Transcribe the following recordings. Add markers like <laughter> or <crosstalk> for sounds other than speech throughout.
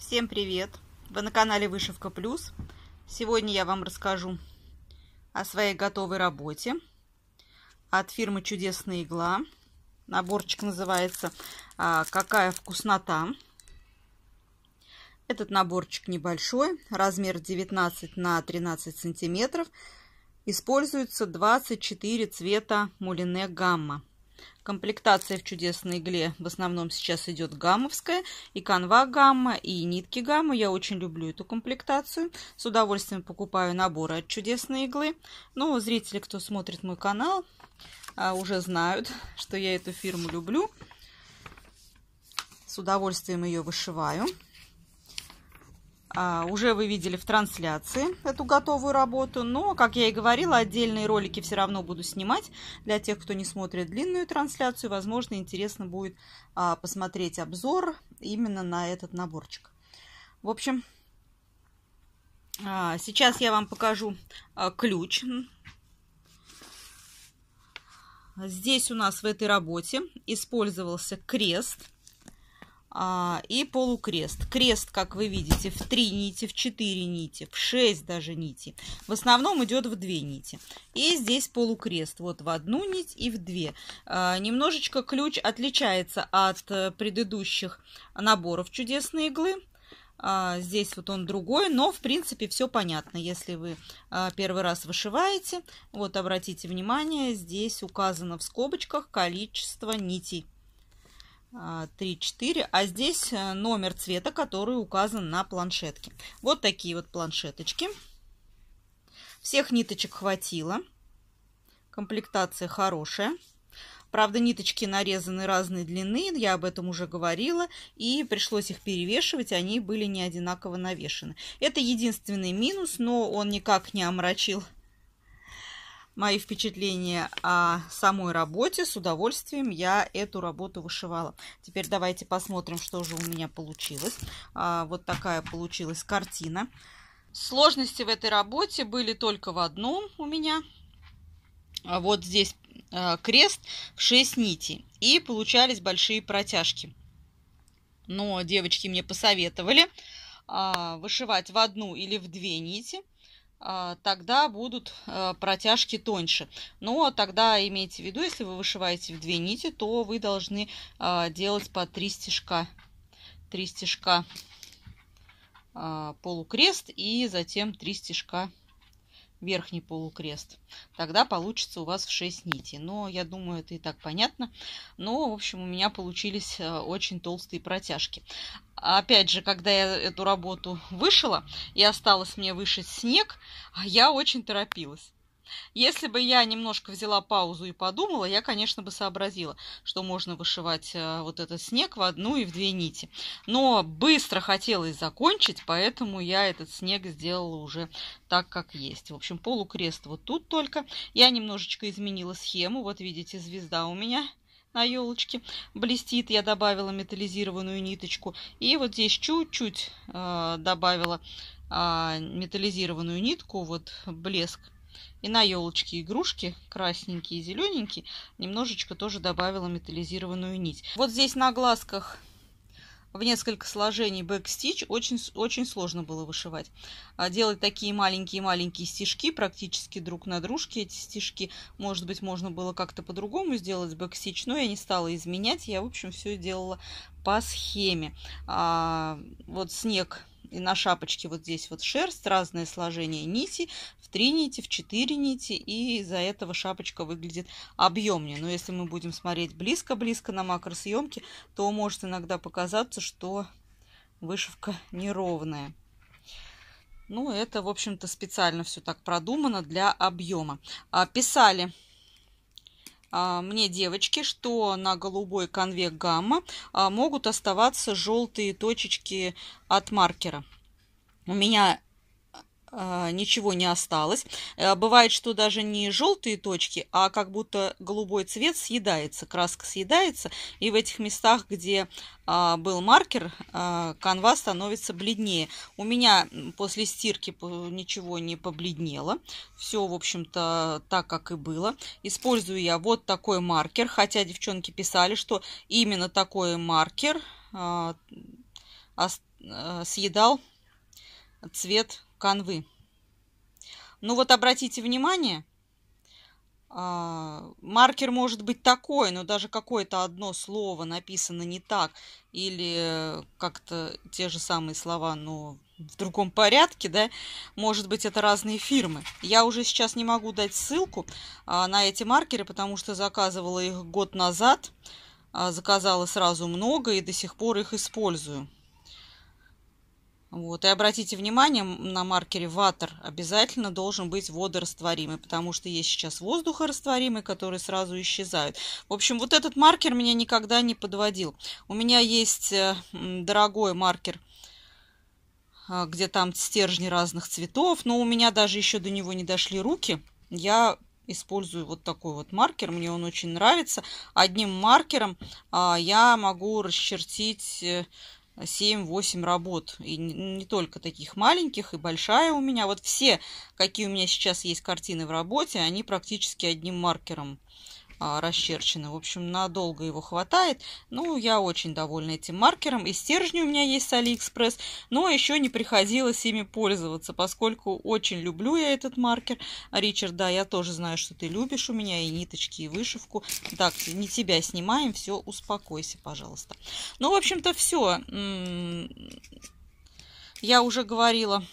Всем привет! Вы на канале Вышивка Плюс. Сегодня я вам расскажу о своей готовой работе от фирмы Чудесная игла. Наборчик называется а, «Какая вкуснота». Этот наборчик небольшой, размер 19 на 13 сантиметров. Используется 24 цвета мулине гамма. Комплектация в чудесной игле в основном сейчас идет гаммовская. И канва гамма, и нитки гамма. Я очень люблю эту комплектацию. С удовольствием покупаю наборы от чудесной иглы. Но зрители, кто смотрит мой канал, а, уже знают, что я эту фирму люблю. С удовольствием ее вышиваю. А, уже вы видели в трансляции эту готовую работу, но, как я и говорила, отдельные ролики все равно буду снимать. Для тех, кто не смотрит длинную трансляцию, возможно, интересно будет а, посмотреть обзор именно на этот наборчик. В общем, а, сейчас я вам покажу ключ. Здесь у нас в этой работе использовался крест – а, и полукрест. Крест, как вы видите, в 3 нити, в 4 нити, в 6 даже нити. В основном идет в 2 нити. И здесь полукрест. Вот в одну нить и в 2. А, немножечко ключ отличается от э, предыдущих наборов чудесной иглы. А, здесь вот он другой, но в принципе все понятно, если вы а, первый раз вышиваете. Вот обратите внимание, здесь указано в скобочках количество нитей. 3-4, а, а здесь э, номер цвета, который указан на планшетке. Вот такие вот планшеточки. Всех ниточек хватило. Комплектация хорошая. Правда, ниточки нарезаны разной длины, я об этом уже говорила, и пришлось их перевешивать, они были не одинаково навешены. Это единственный минус, но он никак не омрачил мои впечатления о самой работе. С удовольствием я эту работу вышивала. Теперь давайте посмотрим, что же у меня получилось. А, вот такая получилась картина. Сложности в этой работе были только в одном у меня. А вот здесь а, крест в 6 нитей. И получались большие протяжки. Но девочки мне посоветовали вышивать в одну или в две нити а, тогда будут а, протяжки тоньше. Но тогда имейте в виду, если вы вышиваете в две нити, то вы должны а, делать по 3 стежка. 3 стежка полукрест и затем 3 стежка верхний полукрест. Тогда получится у вас в 6 нитей. Но я думаю, это и так понятно. Но, в общем, у меня получились очень толстые протяжки опять же, когда я эту работу вышила и осталось мне вышить снег, а я очень торопилась. Если бы я немножко взяла паузу и подумала, я, конечно, бы сообразила, что можно вышивать э, вот этот снег в одну и в две нити. Но быстро хотелось закончить, поэтому я этот снег сделала уже так, как есть. В общем, полукрест вот тут только. Я немножечко изменила схему. Вот видите, звезда у меня на елочке блестит. Я добавила металлизированную ниточку. И вот здесь чуть-чуть э, добавила э, металлизированную нитку, вот блеск. И на елочке игрушки красненькие и зелененькие немножечко тоже добавила металлизированную нить. Вот здесь на глазках в несколько сложений бэкстич очень, очень сложно было вышивать. А делать такие маленькие-маленькие стежки практически друг на дружке эти стежки. Может быть, можно было как-то по-другому сделать бэкстич, но я не стала изменять. Я, в общем, все делала по схеме. А, вот снег и на шапочке вот здесь вот шерсть, разное сложение нити, в 3 нити, в 4 нити, и из-за этого шапочка выглядит объемнее. Но если мы будем смотреть близко-близко на макросъемке, то может иногда показаться, что вышивка неровная. Ну, это, в общем-то, специально все так продумано для объема. А, писали а, мне девочки, что на голубой конве гамма а, могут оставаться желтые точечки от маркера. У меня а, ничего не осталось. Э, бывает, что даже не желтые точки, а как будто голубой цвет съедается, краска съедается, и в этих местах, где а, был маркер, а, канва становится бледнее. У меня после стирки ничего не побледнело. Все, в общем-то, так, как и было. Использую я вот такой маркер, хотя девчонки писали, что именно такой маркер э, съедал цвет канвы. Ну вот обратите внимание, а, маркер может быть такой, но даже какое-то одно слово написано не так, или как-то те же самые слова, но в другом порядке, да, может быть, это разные фирмы. Я уже сейчас не могу дать ссылку а, на эти маркеры, потому что заказывала их год назад, а, заказала сразу много и до сих пор их использую. Вот. И обратите внимание, на маркере ватер обязательно должен быть водорастворимый, потому что есть сейчас воздухорастворимый, которые сразу исчезают. В общем, вот этот маркер меня никогда не подводил. У меня есть э, дорогой маркер, а, где там стержни разных цветов, но у меня даже еще до него не дошли руки. Я использую вот такой вот маркер, мне он очень нравится. Одним маркером а, я могу расчертить э, 7-8 работ. И не только таких маленьких, и большая у меня. Вот все, какие у меня сейчас есть картины в работе, они практически одним маркером а, расчерчены. В общем, надолго его хватает. Ну, я очень довольна этим маркером. И стержни у меня есть с Алиэкспресс, но еще не приходилось ими пользоваться, поскольку очень люблю я этот маркер. А, Ричард, да, я тоже знаю, что ты любишь у меня и ниточки, и вышивку. Так, не тебя снимаем, все, успокойся, пожалуйста. Ну, в общем-то, все. Я уже говорила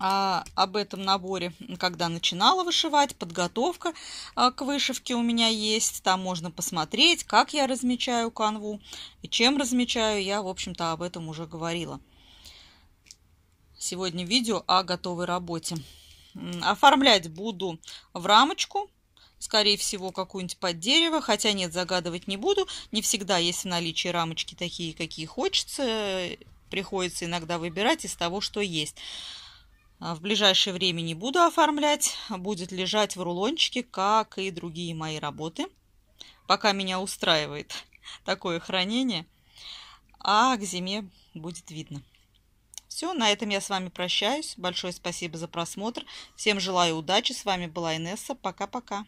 а, об этом наборе, когда начинала вышивать, подготовка а, к вышивке у меня есть. Там можно посмотреть, как я размечаю канву и чем размечаю. Я, в общем-то, об этом уже говорила. Сегодня видео о готовой работе. Оформлять буду в рамочку, скорее всего, какую-нибудь под дерево, хотя нет, загадывать не буду. Не всегда есть в наличии рамочки такие, какие хочется. Э, приходится иногда выбирать из того, что есть. А в ближайшее время не буду оформлять, будет лежать в рулончике, как и другие мои работы. Пока меня устраивает <laughs> такое хранение, а к зиме будет видно. Все, на этом я с вами прощаюсь. Большое спасибо за просмотр. Всем желаю удачи. С вами была Инесса. Пока-пока.